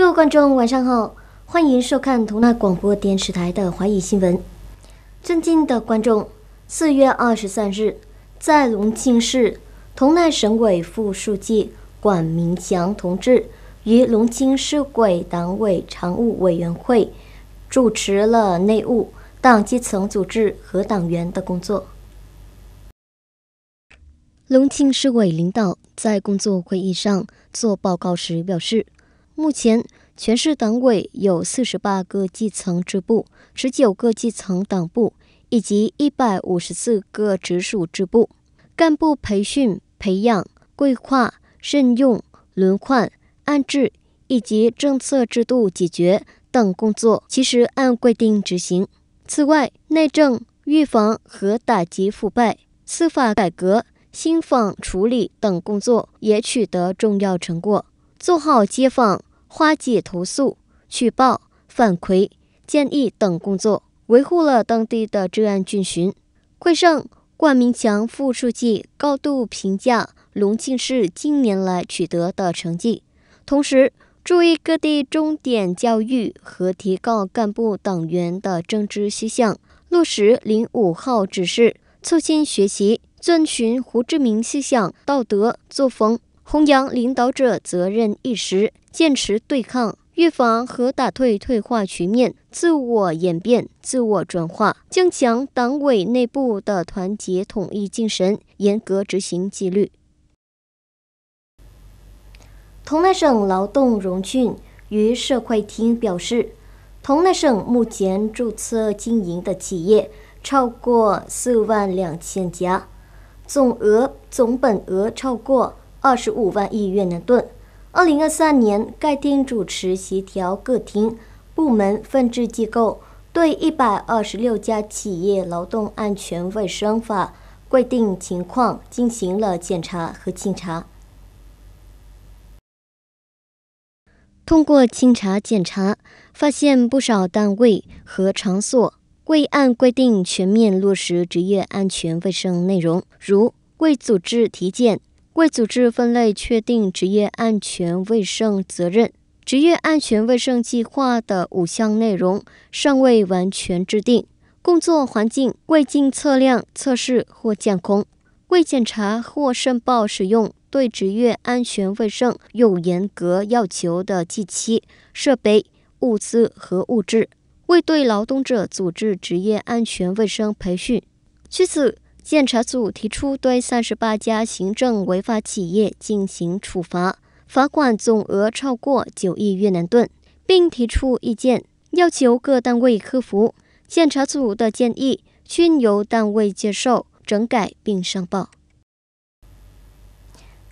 各位观众，晚上好，欢迎收看同奈广播电视台的华语新闻。尊敬的观众，四月二十三日，在隆庆市，同奈省委副书记管明祥同志于隆庆市委党委常务委员会主持了内务、党基层组织和党员的工作。隆庆市委领导在工作会议上作报告时表示。目前，全市党委有四十八个基层支部，十九个基层党部，以及一百五十四个直属支部。干部培训、培养、规划、任用、轮换、安置以及政策制度解决等工作，其实按规定执行。此外，内政预防和打击腐败、司法改革、信访处理等工作也取得重要成果，做好接访。化解投诉、举报、反馈建议等工作，维护了当地的治安遵循。会上，冠明强副书记高度评价隆庆市近年来取得的成绩，同时注意各地重点教育和提高干部党员的政治思想，落实零五号指示，促进学习，遵循胡志明思想道德作风，弘扬领导者责任意识。坚持对抗，预防和打退退化局面，自我演变、自我转化，增强党委内部的团结统一精神，严格执行纪律。同乐省劳动荣郡与社会厅表示，同乐省目前注册经营的企业超过四万两千家，总额总本额超过二十五万亿越南盾。二零二三年，该厅主持协调各厅、部门、分支机构，对一百二十六家企业劳动安全卫生法规定情况进行了检查和清查。通过清查检查，发现不少单位和场所未按规定全面落实职业安全卫生内容，如未组织体检。未组织分类确定职业安全卫生责任，职业安全卫生计划的五项内容尚未完全制定，工作环境未经测量、测试或监控，未检查或申报使用对职业安全卫生有严格要求的机器、设备、物资和物质，未对劳动者组织职业安全卫生培训。据此。检查组提出对三十八家行政违法企业进行处罚，罚款总额超过九亿越南盾，并提出意见，要求各单位克服检查组的建议，均由单位接受整改并上报。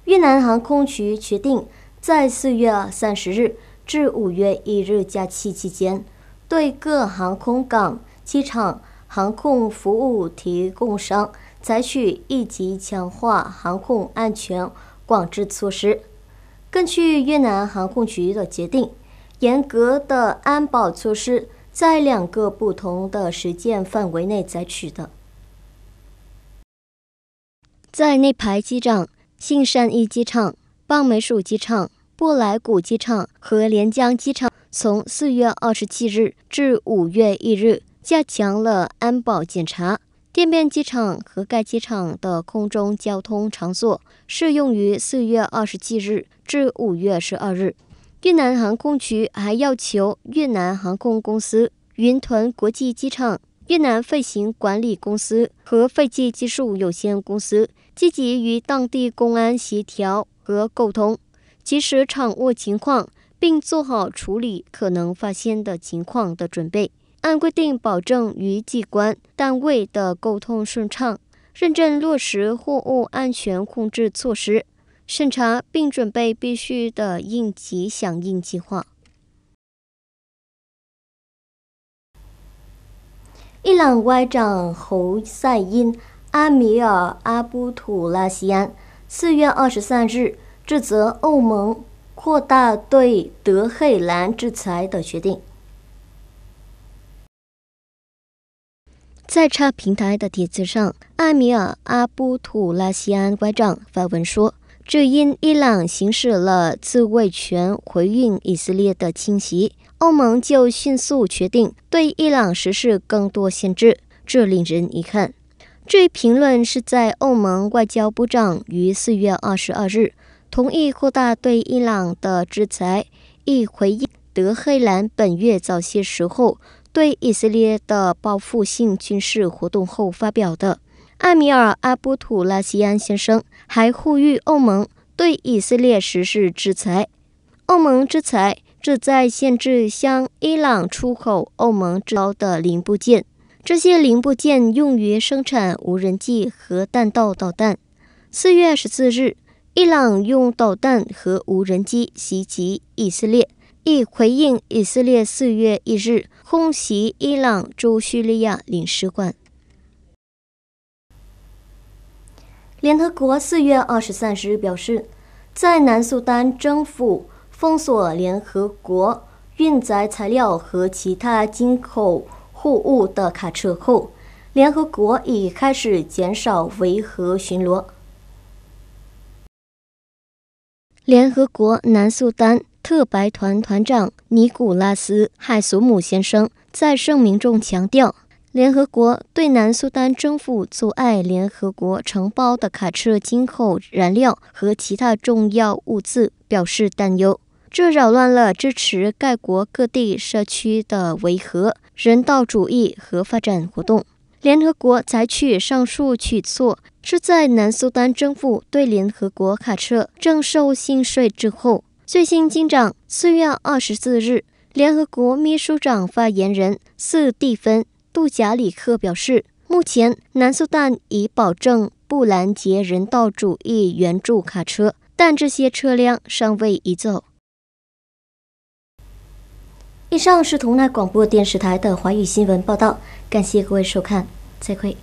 越南航空局决定，在四月三十日至五月一日假期期间，对各航空港、机场、航空服务提供商。采取一级强化航空安全管制措施。根据越南航空局的决定，严格的安保措施在两个不同的时间范围内采取的。在内排机场、信善一机场、棒梅树机场、布莱谷机场和连江机场，从四月二十七日至五月一日加强了安保检查。店边机场和该机场的空中交通场所适用于四月二十七日至五月十二日。越南航空局还要求越南航空公司、云屯国际机场、越南飞行管理公司和飞机技术有限公司积极与当地公安协调和沟通，及时掌握情况，并做好处理可能发现的情况的准备。按规定保证与机关单位的沟通顺畅，认真落实货物安全控制措施，审查并准备必须的应急响应计划。伊朗外长侯赛因·阿米尔·阿布图拉西安四月二十三日指责欧盟扩大对德黑兰制裁的决定。在差平台的帖子上，艾米尔·阿布图拉西安外长发文说：“只因伊朗行使了自卫权回应以色列的侵袭，欧盟就迅速决定对伊朗实施更多限制，这令人遗憾。”这一评论是在欧盟外交部长于四月二十二日同意扩大对伊朗的制裁，以回应德黑兰本月早些时候。对以色列的报复性军事活动后发表的，艾米尔·阿卜图拉西安先生还呼吁欧盟对以色列实施制裁。欧盟制裁旨在限制向伊朗出口欧盟制造的零部件，这些零部件用于生产无人机和弹道导弹。四月十四日，伊朗用导弹和无人机袭击以色列，以回应以色列四月一日。空袭伊朗驻叙利亚领事馆。联合国四月二十三日表示，在南苏丹政府封锁联合国运载材料和其他进口货物的卡车后，联合国已开始减少维和巡逻。联合国南苏丹。特白团团长尼古拉斯·海索姆先生在声明中强调，联合国对南苏丹政府阻碍联合国承包的卡车进口燃料和其他重要物资表示担忧，这扰乱了支持该国各地社区的维和、人道主义和发展活动。联合国采取上述举措是在南苏丹政府对联合国卡车征收新税之后。最新进展：四月二十四日，联合国秘书长发言人斯蒂芬·杜贾里克表示，目前南苏丹已保证不拦截人道主义援助卡车，但这些车辆尚未移走。以上是同奈广播电视台的华语新闻报道，感谢各位收看，再会。